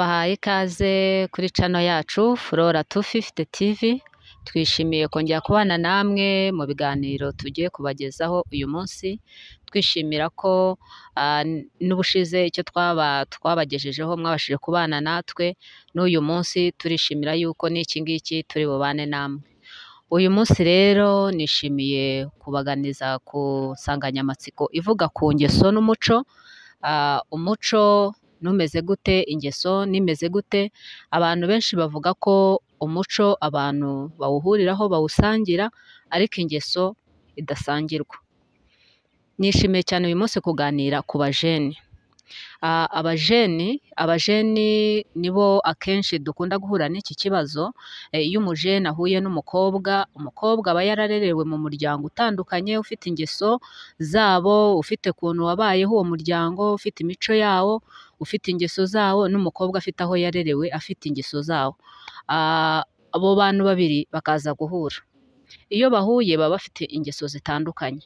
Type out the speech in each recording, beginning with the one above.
tubahaye ikaze kuri cano yacu Flora 250 TV twishimiye kongera kubana namwe mu biganiro tugiye kubagezaho uyu munsi twishimira ko n'ubushize icyo twaba twabagejejeho mwabashije kubana natwe n'uyu munsi turishimira yuko n'iki ngiki turi bubane namwe uyu munsi rero nishimiye kubaganiza ku nsanganyamatsiko ivuga ku ngeso n'umuco umuco n'umeze gute ingeso n'imeze gute abantu benshi bavuga ko umuco abantu bawuhuriraho bawusangira ariko ingeso idasangirwa nishimiye cyane uyu munsi kuganira ku bajene. Ah, abajeni, abajeni nibo akenshi dukunda guhura n'iki kibazo, eh, iyo umujeni ahuye n'umukobwa, umukobwa aba yararerewe mu muryango utandukanye, ufite ingeso zabo, ufite ukuntu wabayeho uwo muryango, ufite imico yawo, ufite ingeso zawo, n'umukobwa afite aho yarerewe, afite ingeso zawo. Ah, abo bantu babiri bakaza guhura. Iyo bahuye baba bafite ingeso zitandukanye.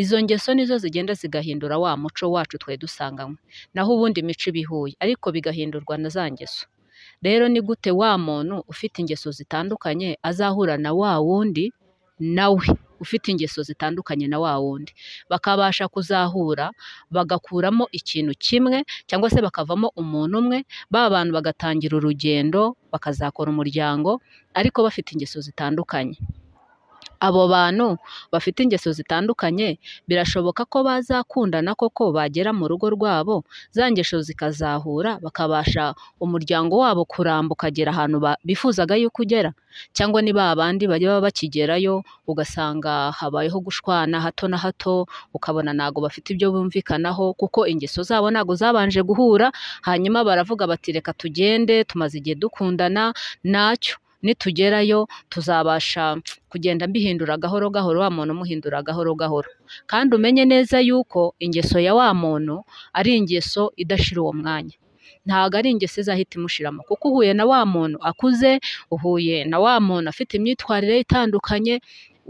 izo ngeso nizo zigenda zigahindura wa muco wacu twe dusanganywe naho ubundi imico iba ariko bigahindurwa na za ngeso rero ni gute wa muntu ufite ingeso zitandukanye azahura na wa wundi nawe ufite ingeso zitandukanye na wa wundi bakabasha kuzahura bagakuramo ikintu kimwe cyangwa se bakavamo umuntu umwe ba bantu bagatangira urugendo bakazakora umuryango ariko bafite ingeso zitandukanye Abo bantu bafite ingeso zitandukanye birashoboka ko bazakundana koko bagera mu rugo rwabo za ngeso zikazahura bakabasha umuryango wabo kuramba ukagera ahantu bifuzaga yuko ugera cyangwa ni ba bandi baba bakigerayo ugasanga habayeho gushwana hato na hato ukabona ntabwo bafite ibyo bumvikanaho kuko ingeso zabo ntabwo zabanje guhura hanyuma baravuga bati reka tugende tumaze igihe dukundana ntacyo nitugerayo tuzabasha kugenda mbihindura gahoro gahoro wa muntu muhindura gahoro gahoro kandi umenye neza yuko ingeso ya wa muntu ari ingeso idashira uwo mwanya ntabwo ari ingeso izahita imushiramo kuko uhuye na wa muntu akuze uhuye na wa muntu afite imyitwarire itandukanye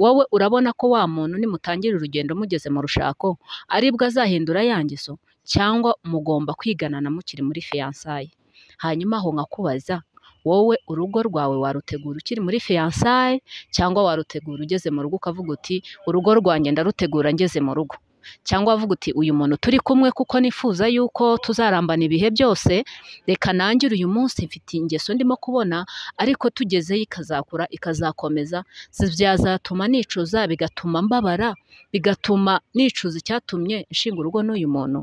wowe urabona ko wa muntu nimutangira urugendo mugeze mu rushako aribwo azahindura ya ngeso cyangwa mugomba kwiganana mukiri muri fiyansaye hanyuma aho nkakubaza wowe urugo rwawe warutegura ukiri muri fiyansaye cyangwa warutegura ugeze mu rugo ukavuga uti urugo rwanjye ndarutegura ngeze mu rugo cyangwa avuga uti uyu muntu turi kumwe kuko nifuza yuko tuzarambana ibihe byose reka nangire uyu munsi mfite ingeso ndimo kubona ariko tugezeyo ikazakura ikazakomeza byazatuma nicuza bigatuma mbabara bigatuma nicuza icyatumye nshinga urugo n'uyu muntu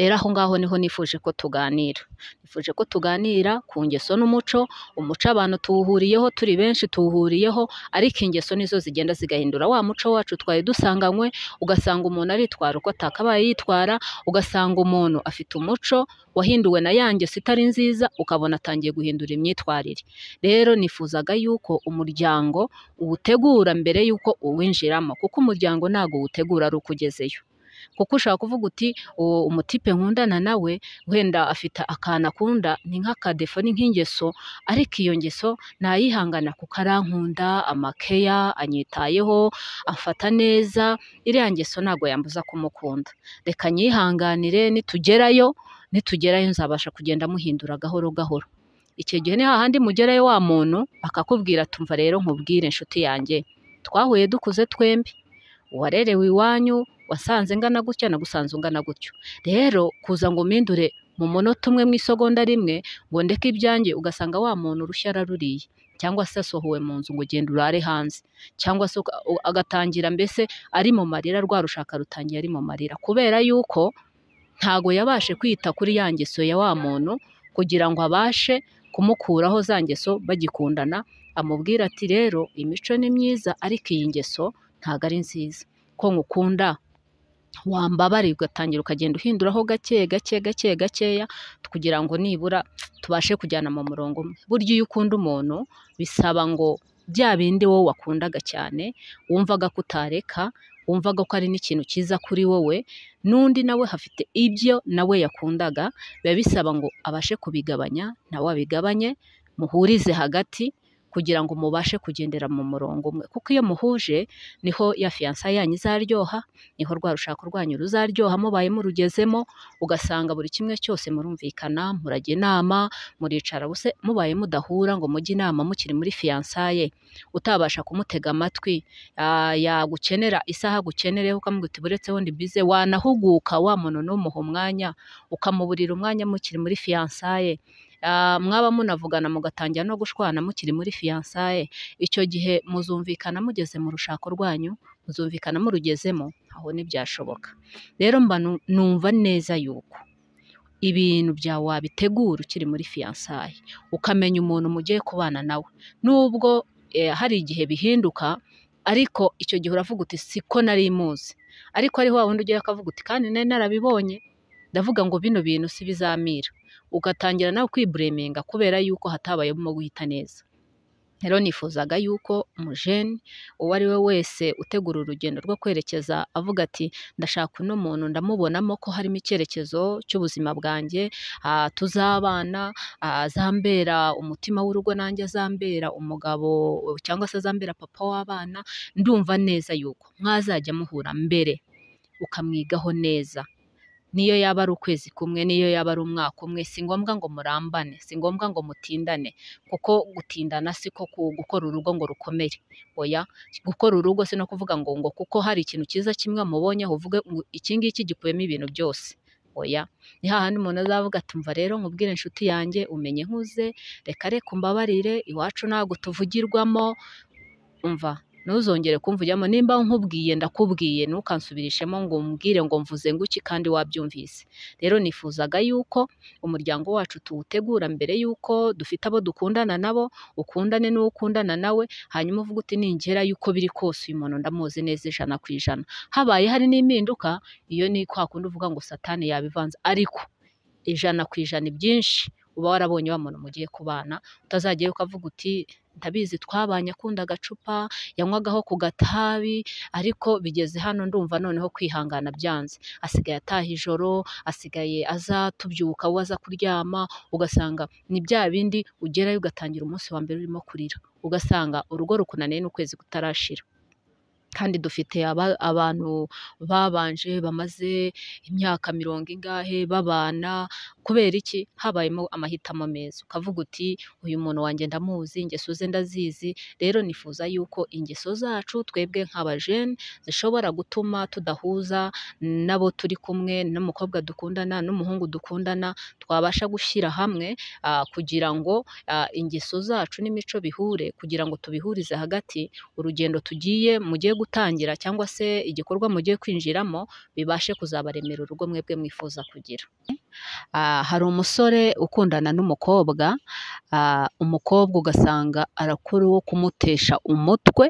rero aho ngaho niho nifuje ko tuganira nifuje ko tuganira ku ngeso n'umuco umuco abantu tuwuhuriyeho turi benshi tuwuhuriyeho ariko ingeso nizo zigenda zigahindura wa muco wacu twari dusanganywe ugasanga umuntu aritwara uko atakabaye yitwara ugasanga umuntu afite umuco wahinduwe na ya ngeso itari nziza ukabona atangiye guhindura imyitwarire rero nifuzaga yuko umuryango uwutegura mbere y'uko uwinjiramo kuko umuryango ntabwo uwutegura ari ukugezeyo kuko ushaka kuvuga uti uwo umutipe nkundana nawe wenda afite akantu akunda ni nk'akadefo ni nk'ingeso ariko iyo ngeso nayihangana kuko arankunda amakeya anyitayeho afata neza iriya ngeso ntabwo yambuza kumukunda reka nyihanganire nitugerayo nitugerayo nzabasha kugenda muhindura gahoro gahoro icyo gihe ni hahandi mugerayo wa muntu akakubwira tumva rero nkubwire inshuti yanjye twahuye dukuze twembi uwarerewe iwanyu wasanze ngana gutya nagusanze ungana gutyo rero kuza ngo mpindure mu munota umwe mu isogonda rimwe ngo ndeke ibyanjye ugasanga wa muntu urushya araruriye cyangwa se asohowe mu nzu ngo ugende urare hanze cyangwa se agatangira mbese ari mu marira rwa rushaka rutangiye ari mu marira kubera yuko ntago yabashe kwita kuri ya ngeso ya wa muntu kugira ngo abashe kumukuraho za ngeso bagikundana amubwira ati rero imico ni myiza ariko iyi ngeso ntabwo ari nziza ko nkukunda wambabarira ugatangira ukagenda uhinduraho gake gake gake gakeya kugira ngo nibura tubashe kujyana mu murongo umwe burya iyo ukunda umuntu bisaba ngo bya bindi wowe wakundaga cyane wumvaga ko utareka wumvaga ko ari n'ikintu cyiza kuri wowe n'undi nawe hafite ibyo nawe yakundaga biba bisaba ngo abashe kubigabanya nawe abigabanye muhurize hagati kugira ngo mubashe kugendera mu murongo umwe kuko iyo muhuje niho ya fiyansa yanyu izaryoha niho rwa rushako rwanyu ruzaryoha mubaye murugezemo ugasanga buri kimwe cyose murumvikana murajya inama muricara buse mubaye mudahura ngo mujye inama mukiri muri ye utabasha kumutega amatwi ah, yagukenera isaha gukenereho ukamubwira uti buretse wundi bize wanahuguka wa muntu n'umuha umwanya ukamuburira umwanya mukiri muri ye Ah, mwaba munavugana mugatangira no gushwana mukiri muri fiyansaye icyo gihe muzumvikana mugeze mu rushako rwanyu muzumvikana murugezemo aho ntibyashoboka rero mba numva neza yuko ibintu byawe wabitegura ukiri muri fiyansaye ukamenya umuntu mugiye kubana nawe nubwo eh, hari igihe bihinduka ariko icyo gihe uravuga uti siko nari muzi ariko ari wa wundi ugiye akavuga uti kandi nari narabibonye ndavuga ngo bino bintu si bizamira ugatangira nawe kwiburemenga kubera yuko hatabayemo guhita neza rero nifuzaga yuko umujeni uwo ari we wese utegura urugendo rwo kwerekeza avuga ati ndashaka uno muntu ndamubonamo ko harimo icyerekezo cy'ubuzima bwanjye tuzabana azambera umutima w'urugo nanjye azambera umugabo cyangwa se azambera papa w'abana ndumva neza yuko mwazajya muhura mbere ukamwigaho neza niyo yaba ari ukwezi kumwe niyo yaba ari umwaka umwe si ngombwa ngo murambane si ngombwa ngo mutindane kuko gutindana si ko gukora urugo ngo rukomere oya gukora urugo si no kuvuga ngo ngo kuko hari ikintu cyiza kimwe mubonye uvuge iki ngiki gikuyemo ibintu byose oya ni hahandi umuntu azavuga atumva rero nkubwire inshuti yanjye umenye nkuze reka reka umbabarire iwacu ntabwo tuvugirwamo umva ntuzongere kumvujyamo nimba nkubwiye ndakubwiye ntukansubirishemo ngo mbwire ngo mvuze nguki kandi wabyumvise rero nifuzaga yuko umuryango wacu tuwutegura mbere yuko dufite abo dukundana nabo ukundane n'uwo ukundana nawe hanyuma uvuga uti ningera yuko biri kose uyu muntu ndamuzi neza ijana ku ijana habaye hari n'impinduka iyo ni kwa kundi uvuga ngo satani yabivanze ariko ijana ku ijana byinshi uba warabonye wa muntu mugiye kubana utazagera ukavuga uti ndabizi twabanye akunda agacupa yanywagaho ku gatabi ariko bigeze hano ndumva noneho kwihangana byanze asigaye ataha ijoro asigaye aza tubyuka we kuryama ugasanga ni bya bindi ugerayo ugatangira umunsi wa mbere urimo kurira ugasanga urugo rukunaniye n'ukwezi kutarashira kandi dufite abantu babanje bamaze imyaka mirongo ingahe babana kubera iki habayemo amahitamo meza ukavuga uti uyu muntu wanjye ndamuzi ingeso ze ndazizi rero nifuza yuko ingeso zacu twebwe nk'abajene zishobora gutuma tudahuza n'abo turi kumwe n'umukobwa dukundana n'umuhungu dukundana twabasha gushyira hamwe kugira ngo ingeso zacu n'imico bihure kugira ngo tubihurize hagati urugendo tugiye mugiye gutangira cyangwa se igikorwa mugiye kwinjiramo bibashe kuzabaremera urugo mwebwe mwifuza kugira ah, hari umusore ukundana n'umukobwa ah, umukobwa ugasanga arakuru wo kumutesha umutwe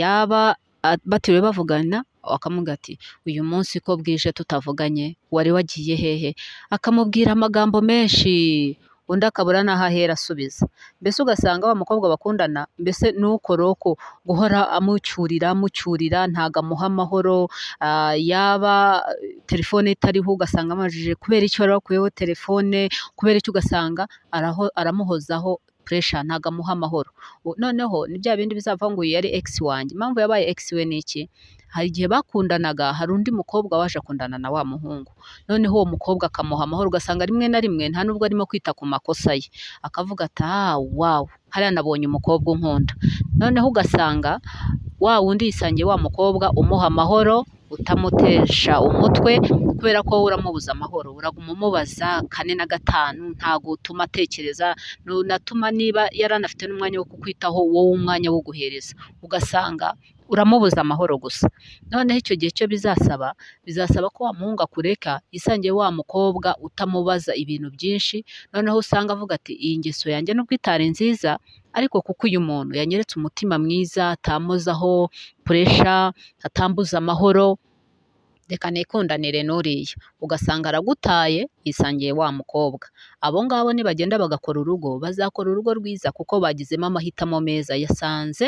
yaba batiriwe bavugana akamubwira ati uyu munsi ko bwije tutavuganye wari wagiye hehe akamubwira amagambo menshi undi akabura n'aho ahera asubiza mbese ugasanga wa mukobwa bakundana mbese n'ukoroko guhora amucurira amucyurira ntabwo amuha amahoro ah, yaba telefone itariho ugasanga amajije kubera iki warakuyeho telefone kubera icyo ugasanga aramuhozaho puresha ntabwo amuha amahoro noneho ni bya bindi bizava ngo uyu yari egisi wanjye impamvu yabaye egisi we ni iki hari igihe bakundanaga hari undi mukobwa waje akundana na wa muhungu noneho uwo mukobwa akamuha amahoro ugasanga rimwe na rimwe nta nubwo arimo kwita ku makosa ye akavuga ati ah, wawu hariya nabonye umukobwa unkunda noneho ugasanga wa wundi yisangiye wa mukobwa umuha amahoro utamutesha umutwe kubera ko uramubuza amahoro uraguma umubaza kane na gatanu ntabwo utuma atekereza ntunatuma niba yari anafite n'umwanya wo kukwitaho wowe umwanya wo guhereza ugasanga uramubuza amahoro gusa noneho icyo gihe cyo bizasaba bizasaba ko wa muhungu akureka yisangiye wa mukobwa utamubaza ibintu byinshi noneho usanga avuga ati iyi ngeso yanjye nubwo itari nziza ariko kuko uyu muntu yanyeretse umutima mwiza atamuzaho puresha atambuza amahoro reka nikundanire n'uriya ugasanga aragutaye yisangiye wa mukobwa abo ngabo nibagenda bagakora urugo bazakora urugo rwiza kuko bagizemo amahitamo meza yasanze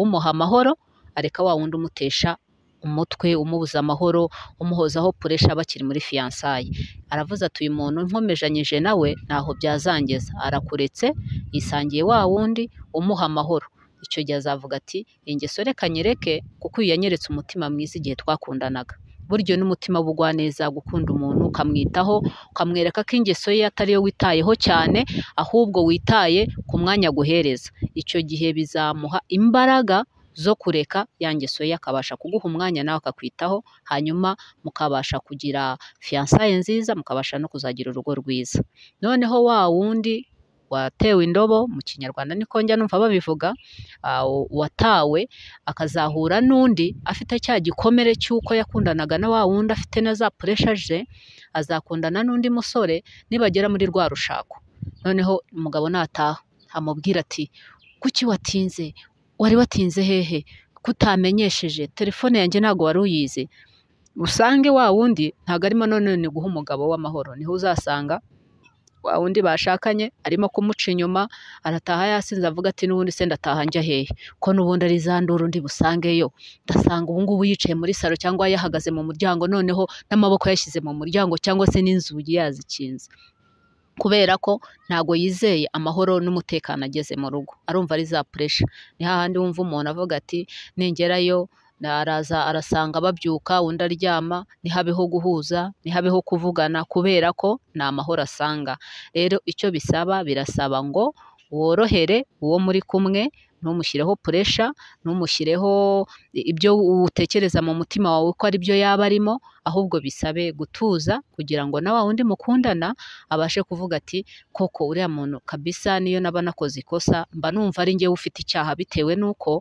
umuha amahoro areka wa wundi umutesha umutwe umubuza amahoro umuhozaho puresha bakiri muri fiyansaye aravuze ati uyu muntu nkomejanyije nawe ntaho byazangeza arakuretse yisangiye wa wundi umuha amahoro icyo gihe azavuga ati ingeso reka nyereke kuko uyu yanyeretse umutima mwiza igihe twakundanaga buryo n'umutima w'ubugwaneza gukunda umuntu ukamwitaho ukamwereka ko ingeso ye atari yo witayeho cyane ahubwo witaye ku mwanya guhereza icyo gihe bizamuha imbaraga zo kureka ya ngeso ye akabasha kuguha umwanya nawe akakwitaho hanyuma mukabasha kugira fiyansaye nziza mukabasha no kuzagira urugo rwiza noneho wa wundi watewe indobo mu kinyarwanda niko njya numva babivuga watawe akazahura n'undi afite cya gikomere cy'uko yakundanaga na wa wundi afite na za pureshaje azakundana n'undi musore nibagera muri rwa rushako noneho umugabo nataha amubwira ati kuki watinze wari watinze hehe kutamenyesheje telefone yanjye ntabwo wari uyize usange wa wundi ntabwo arimo none guha umugabo w'amahoro niho uzasanga wa wundi bashakanye arimo kumuca inyuma arataha yasinze avuga ati n'ubundi se ndataha njya hehe ko n'ubundi ari za nduru ndi busangeyo ndasanga ubu ngubu yicaye muri saro cyangwa yahagaze mu muryango noneho n'amaboko yashyize mu muryango cyangwa se n'inzugi yazikinze kubera ko ntago yizeye amahoro n'umutekano ageze mu rugo arumva ari za puresha ni hahandi wumva umuntu avuga ati ningerayo araza arasanga babyuka undi aryama ntihabeho guhuza ntihabeho kuvugana kubera ko ni amahoro asanga rero icyo bisaba birasaba ngo worohere uwo muri kumwe ntumushyireho puresha ntumushyireho ibyo utekereza mu mutima wawe ko ari byo yaba arimo ahubwo bisabe gutuza kugira ngo na wa wundi mukundana abashe kuvuga ati koko uriya muntu kabisa niyo naba nakoze ikosa mba numva ari njyewe ufite icyaha bitewe n'uko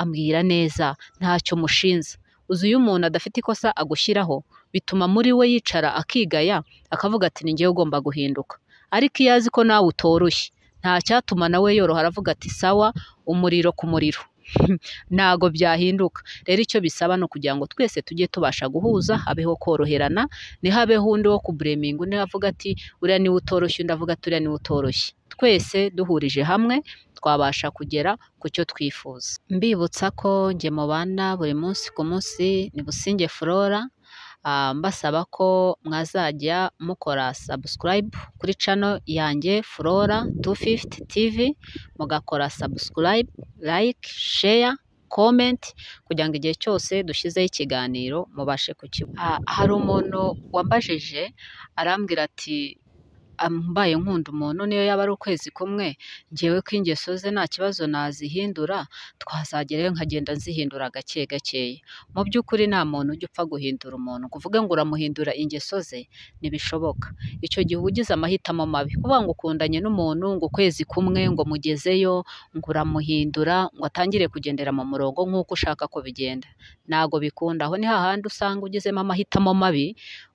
ambwira neza ntacyo mushinze uzi iyo umuntu adafite ikosa agushyiraho bituma muri we yicara akigaya akavuga ati ni njyewe ugomba guhinduka ariko iyo azi ko nawe utoroshye nta cyatuma nawe yoroha aravuga ati sawa umuriro ku muriro ntago byahinduka rero icyo bisaba ni ukugira ngo twese tujye tubasha guhuza habeho koroherana ntihabeho undi wo kubureminga undi avuga ati uriya niwe utoroshye undi avuga ati uriya niwe utoroshye twese duhurije hamwe twabasha kugera ku cyo twifuza mbibutsa ko nge mubana buri munsi ku munsi ni businge flora Ah, mbasaba ko mwazajya mukora subscribe kuri channel yanjye Flora tu fifuti tivi mugakora sabusikarayibu, layike, sheya, komenti kugira ngo igihe cyose dushyizeho ikiganiro mubashe kukibona. Ah, hari umuntu wambajije arambwira ati mbaye nkunda umuntu niyo yaba ari ukwezi kumwe ngewe ko ingeso ze nta kibazo nazihindura twazagerayo nkagenda nzihindura gake gakeya mu by'ukuri nta muntu ujya upfa guhindura umuntu ngo uvuge ngo uramuhindura ingeso ze ntibishoboka icyo gihe uba ugize amahitamo mabi kuvuga ngo ukundanye n'umuntu ngo ukwezi kumwe ngo mugezeyo ngo uramuhindura ngo atangire kugendera mu murongo nk'uko ushaka ko bigenda ntabwo bikunda aho ni hahandi usanga ugizemo amahitamo mabi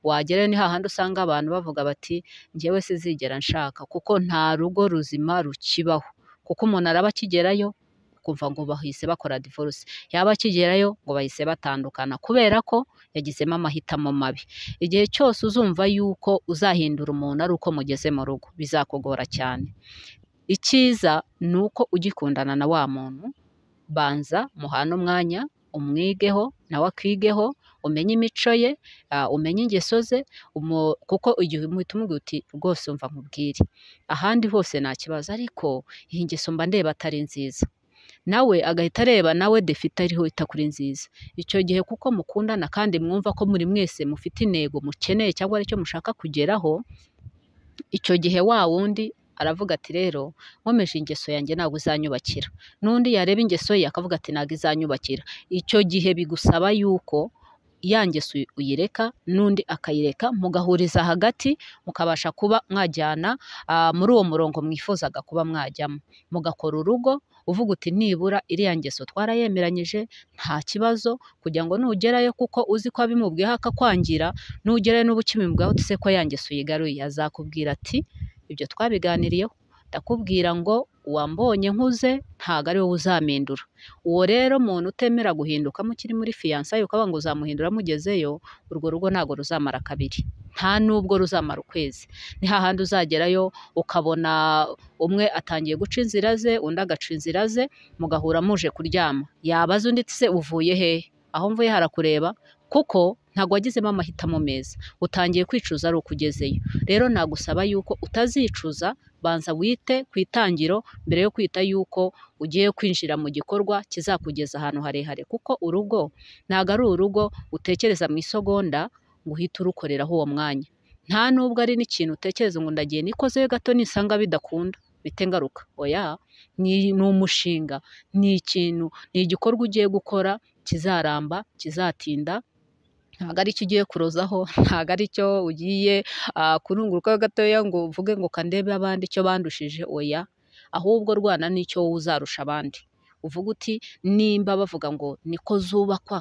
wagerayo ni hahandi usanga abantu bavuga bati ngewe sinzigera nshaka kuko nta rugo ruzima rukibaho kuko umuntu araba akigerayo ukumva ngo bahise bakora divorce yaba akigerayo ngo bahise batandukana kubera ko yagizemo amahitamo mabi igihe cyose uzumva yuko uzahindura umuntu ari uko mugeze mu rugo bizakugora cyane icyiza ni uko ugikundana na wa muntu banza muhana umwanya umwigeho nawe akwigeho umenye imico ye umenye ingeso ze kuko igihe umuhita umubwira uti rwose umva nkubwire ahandi hose nta kibazo ariko iyi ngeso mba ndeba atari nziza nawe agahita areba nawe defite ariho kuri nziza icyo gihe kuko mukundana kandi mwumva ko muri mwese mufite intego mukeneye cyangwa aricyo mushaka kugeraho icyo gihe wa wundi aravuga ati rero nkomeje ingeso yanjye ntabwo uzanyubakira n'undi yareba ingeso ye akavuga ati ntabwo izanyubakira icyo gihe bigusaba yuko ya uyireka n'undi akayireka mugahuriza hagati mukabasha kuba mwajyana muri uwo murongo mwifuzaga kuba mwajyamo mugakora urugo uvuga uti nibura iriya ngeso twarayemeranyije nta kibazo kugira ngo nugerayo kuko uzi ko abimubwiyeho akakwangira nugerayo n'uba ukimubwira uti se ko ya uyigaruye azakubwira ati ibyo twabiganiriyeho ndakubwira ngo uwambonye nkuze ntabwo ari wowe uzampindura uwo rero muntu utemera guhinduka mukiri muri fiyansaye ukaba ngo uzamuhindura mugezeyo urwo rugo ntabwo ruzamara kabiri nta nubwo ruzamara ukwezi ni hahandi uzagerayo ukabona umwe atangiye guca inzira ze undi agaca inzira ze mugahura muje kuryama yabaza undi se uvuye hehe aho mvuye harakureba kuko ntabwo wagizemo amahitamo meza utangiye kwicuza ari ukugezeyo rero nagusaba yuko utazicuza banza wite ku itangiro mbere yo kwita yuko ugiye kwinjira mu gikorwa kizakugeza ahantu harehare kuko urugo ntabwo ari urugo utekereza mu isogonda ngo uhite urukoreraho uwo mwanya nta nubwo ari n'ikintu utekereza ngo ndagiye nikozeyo gato nisanga bidakunda bite ngaruka oya ni umushinga ni ikintu ni igikorwa ugiye gukora kizaramba kizatinda ntabwo ari cyo ugiye kurozaho ntabwo ari cyo ugiye ah, kurunguruka gatoya ngo uvuge ngo kandebe abandi icyo bandushije oya ahubwo rwana n'icyo uzarusha abandi uvuga uti nimba bavuga ngo niko zubakwa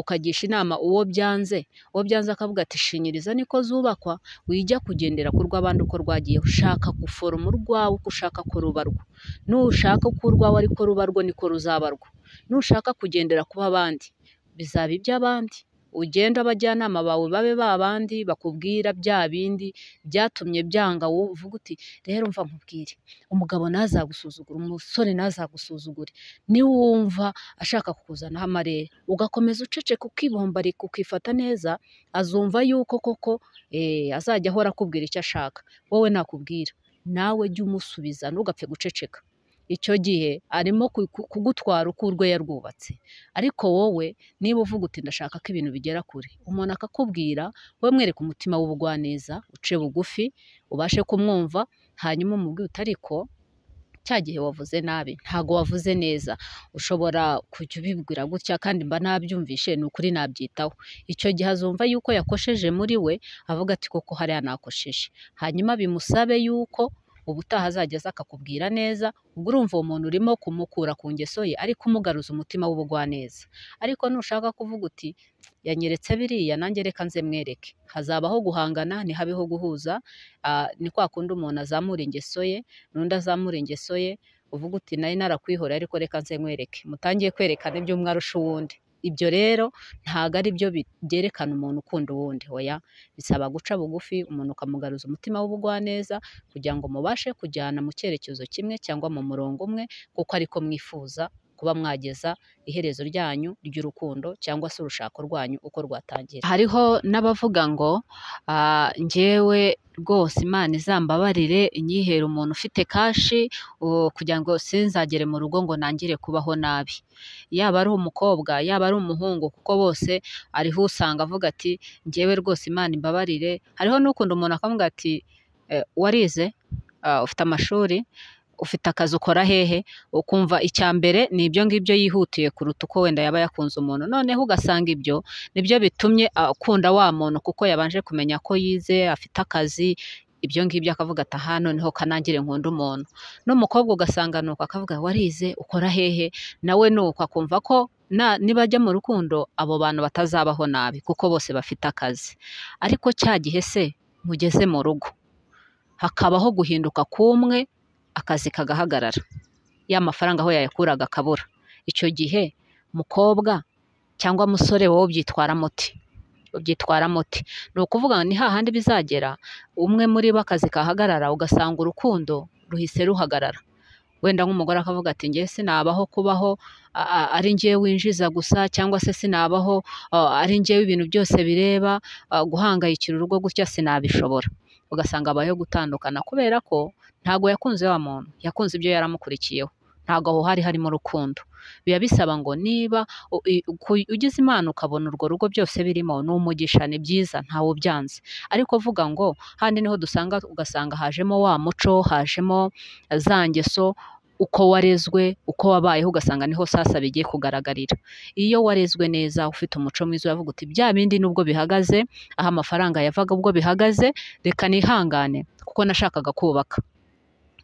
ukagisha inama uwo byanze uwo byanze akavuga ati shinyiriza niko zubakwa wijya kugendera ku rw'abandi uko rwagiye ushaka guforoma urwawe uko ushaka ko rubarwa nushaka uko urwawe ariko rubarwo niko ruzabarwa nushaka kugendera kuba abandi bizaba iby'abandi ugende abajyanama bawe babe babandi bakubwira bya bindi byatumye byanga wowe uvuga uti rero mva nkubwire umugabo ntazagusuzugure umusore ntazagusuzugure niba niwumva ashaka kukuzanaho amarere ugakomeza uceceka ukibombarika ukifata neza azumva yuko koko eh, azajya ahora akubwira icyo ashaka wowe nakubwira nawe jya umusubiza ntugapfe guceceka icyo gihe arimo kugutwara uko urwe yarwubatse ariko wowe niba uvuga uti ndashaka ko ibintu bigera kure umuntu akakubwira wowe mwereke umutima w'ubugwaneza uce bugufi ubashe kumwumva hanyuma umubwire uti ariko cya gihe wavuze nabi ntago wavuze neza ushobora kujya ubibwira gutya kandi mba nabyumvishe ni ukuri nabyitaho icyo gihe azumva yuko yakosheje muri we avuga ati koko hariya nakosheje hanyuma bimusabe yuko ubutaha azajya aza akakubwira neza ubwo urumva uwo muntu urimo kumukura ku ngeso ye ariko umugaruza umutima w'ubugwaneza ariko nushaka kuvuga uti yanyeretse biriya nanjye reka nze mwereke hazabaho guhangana ntihabeho guhuza ni kwa kundi umuntu azamura ingeso ye n'undi azamura ingeso ye uvuga uti nari narakwihoreye ariko reka nze mwereke mutangiye kwerekana ibyo umwe arusha uwundi ibyo rero ntabwo ari byo byerekana umuntu ukunda uwundi oya bisaba guca bugufi umuntu ukamugaruza umutima w'ubugwaneza kugira ngo mubashe kujyana mu cyerekezo kimwe cyangwa mu murongo umwe kuko ariko mwifuza kuba mwageza iherezo ryanyu ry'urukundo cyangwa se urushako rwanyu uko rwatangira hariho n'abavuga ngo ah, njyewe rwose imana izambabarire nyihere umuntu ufite kashi kugira ngo sinzagere mu rugo ngo nangire kubaho nabi yaba ari umukobwa yaba ari umuhungu kuko bose ariho usanga avuga ati njyewe rwose imana imbabarire hariho n'ukunda umuntu akavuga ati eh, warize ah, ufite amashuri ufite akazi ukora hehe ukumva icya mbere ni ibyo ngibyo yihutiye kuruta uko wenda yaba yakunze umuntu noneho ugasanga ibyo nibyo bitumye akunda wa muntu kuko yabanje kumenya ko yize afite akazi ibyo ngibyo akavuga ati aha noneho kanangire nkunda umuntu n'umukobwa ugasanga nuko akavuga warize ukora hehe nawe nuko akumva ko na ajya mu rukundo abo bantu batazabaho nabi kuko bose bafite akazi ariko cya gihe se mugeze mu rugo hakabaho guhinduka k'umwe akazi kagahagarara ya mafaranga aho yayakuraga akabura icyo gihe mukobwa cyangwa musore wowe ubyitwara muti ubyitwara muti ni ukuvuga ni hahandi bizagera umwe muri bo akazi kahagarara ugasanga urukundo ruhise ruhagarara wenda nk'umugore akavuga ati ngewe sinabaho kubaho ari ngewe winjiza gusa cyangwa se sinabaho ari ngewe ibintu byose bireba guhangayikira urugo gutya sinabishobora ugasanga abayeho gutandukana kubera ko ntabwo yakunze wa muntu yakunze ibyo yaramukurikiyeho amukurikiyeho aho hari harimo urukundo biba bisaba ngo niba ugize imana ukabona urwo rugo byose birimo ni umugisha ni byiza ntawe ubyanze ariko uvuga ngo handi niho dusanga ugasanga hajemo wa muco hajemo za ngeso uko warezwe uko wabayeho ugasanga niho sasa bigiye kugaragarira iyo warezwe neza ufite umuco mwiza uravuga uti bya bindi nubwo bihagaze aho amafaranga yavaga ubwo bihagaze reka nihangane kuko nashakaga kubaka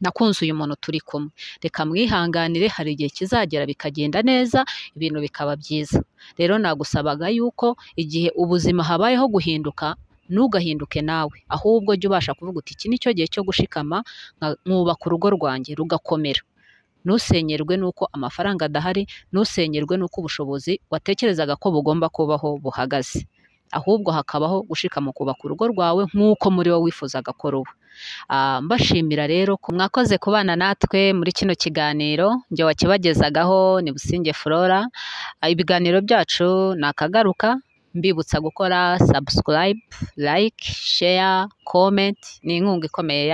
nakunze uyu muntu turi kumwe reka mwihanganire hari igihe kizagera bikagenda neza ibintu bikaba byiza rero nagusabaga yuko igihe ubuzima habayeho guhinduka ntugahinduke nawe ahubwo jya ubasha kuvuga uti iki nicyo gihe cyo gushikama nkubaka urugo rwanjye rugakomera ntusenyerwe n'uko amafaranga adahari ntusenyerwe n'uko ubushobozi watekerezaga ko bugomba kubaho buhagaze ahubwo hakabaho mu kubaka urugo rwawe nk'uko muri wowe wifuzaga ko ruba ah, mbashimira rero ko mwakoze kubana natwe muri kino kiganiro njye wakibagezagaho ni businge flora ah, ibiganiro byacu ni akagaruka mbibutsa gukora subscribe like share comment ni inkunga ikomeye yacu